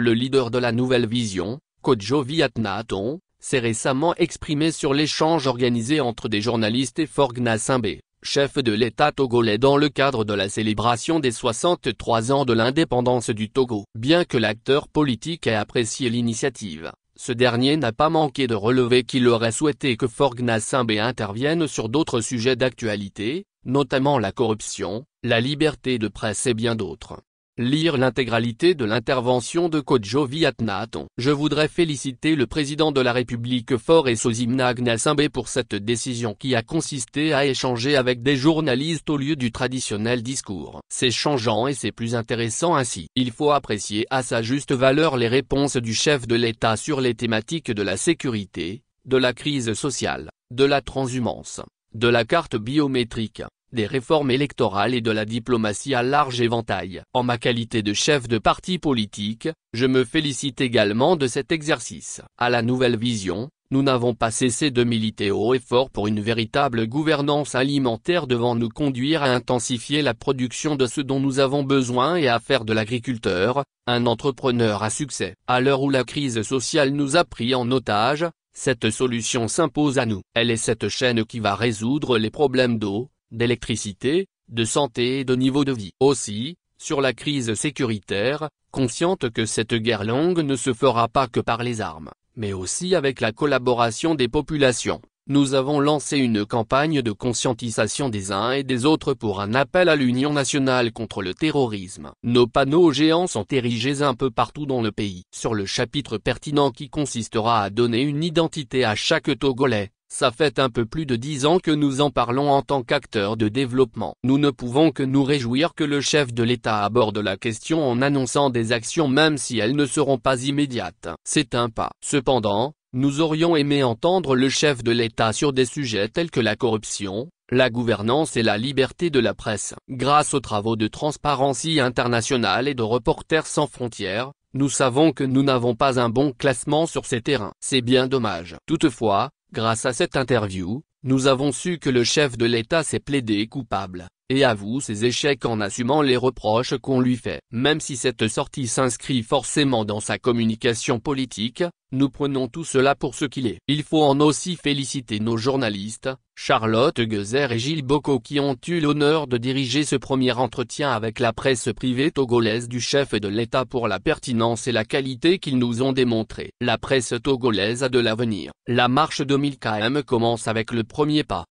le leader de la Nouvelle Vision, Kojo Viatnaton, s'est récemment exprimé sur l'échange organisé entre des journalistes et Forgna Simbe, chef de l'État togolais dans le cadre de la célébration des 63 ans de l'indépendance du Togo. Bien que l'acteur politique ait apprécié l'initiative, ce dernier n'a pas manqué de relever qu'il aurait souhaité que Forgna Simbe intervienne sur d'autres sujets d'actualité, notamment la corruption, la liberté de presse et bien d'autres. Lire l'intégralité de l'intervention de Kojo Viatnaton. Je voudrais féliciter le président de la République Fort et Sozimna Simbé pour cette décision qui a consisté à échanger avec des journalistes au lieu du traditionnel discours. C'est changeant et c'est plus intéressant ainsi. Il faut apprécier à sa juste valeur les réponses du chef de l'État sur les thématiques de la sécurité, de la crise sociale, de la transhumance, de la carte biométrique, des réformes électorales et de la diplomatie à large éventail. En ma qualité de chef de parti politique, je me félicite également de cet exercice. À la nouvelle vision, nous n'avons pas cessé de militer haut et fort pour une véritable gouvernance alimentaire devant nous conduire à intensifier la production de ce dont nous avons besoin et à faire de l'agriculteur, un entrepreneur à succès. À l'heure où la crise sociale nous a pris en otage, cette solution s'impose à nous. Elle est cette chaîne qui va résoudre les problèmes d'eau, d'électricité, de santé et de niveau de vie. Aussi, sur la crise sécuritaire, consciente que cette guerre longue ne se fera pas que par les armes, mais aussi avec la collaboration des populations, nous avons lancé une campagne de conscientisation des uns et des autres pour un appel à l'Union nationale contre le terrorisme. Nos panneaux géants sont érigés un peu partout dans le pays. Sur le chapitre pertinent qui consistera à donner une identité à chaque Togolais, ça fait un peu plus de dix ans que nous en parlons en tant qu'acteurs de développement. Nous ne pouvons que nous réjouir que le chef de l'État aborde la question en annonçant des actions même si elles ne seront pas immédiates. C'est un pas. Cependant, nous aurions aimé entendre le chef de l'État sur des sujets tels que la corruption, la gouvernance et la liberté de la presse. Grâce aux travaux de Transparency International et de Reporters sans frontières, nous savons que nous n'avons pas un bon classement sur ces terrains. C'est bien dommage. Toutefois, Grâce à cette interview, nous avons su que le chef de l'État s'est plaidé coupable et avoue ses échecs en assumant les reproches qu'on lui fait. Même si cette sortie s'inscrit forcément dans sa communication politique, nous prenons tout cela pour ce qu'il est. Il faut en aussi féliciter nos journalistes, Charlotte Guezère et Gilles Bocco qui ont eu l'honneur de diriger ce premier entretien avec la presse privée togolaise du chef de l'État pour la pertinence et la qualité qu'ils nous ont démontrée. La presse togolaise a de l'avenir. La marche 2000 km commence avec le premier pas.